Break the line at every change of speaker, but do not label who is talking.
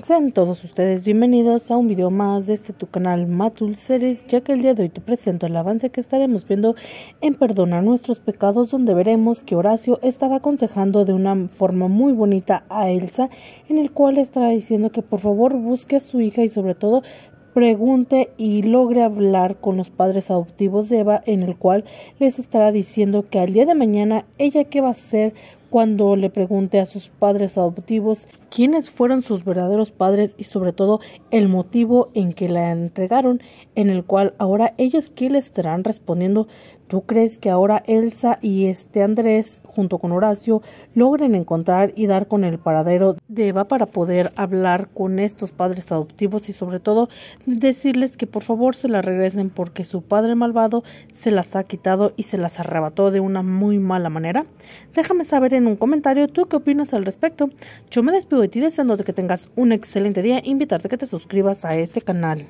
Sean todos ustedes bienvenidos a un video más de este tu canal Matul Series, ya que el día de hoy te presento el avance que estaremos viendo en Perdona Nuestros Pecados, donde veremos que Horacio estará aconsejando de una forma muy bonita a Elsa, en el cual estará diciendo que por favor busque a su hija y sobre todo pregunte y logre hablar con los padres adoptivos de Eva, en el cual les estará diciendo que al día de mañana ella que va a ser cuando le pregunte a sus padres adoptivos quiénes fueron sus verdaderos padres y sobre todo el motivo en que la entregaron, en el cual ahora ellos qué le estarán respondiendo, ¿tú crees que ahora Elsa y este Andrés junto con Horacio logren encontrar y dar con el paradero de Eva para poder hablar con estos padres adoptivos y sobre todo decirles que por favor se la regresen porque su padre malvado se las ha quitado y se las arrebató de una muy mala manera? Déjame saber en un comentario tú qué opinas al respecto. Yo me despido de ti deseando que tengas un excelente día, invitarte que te suscribas a este canal.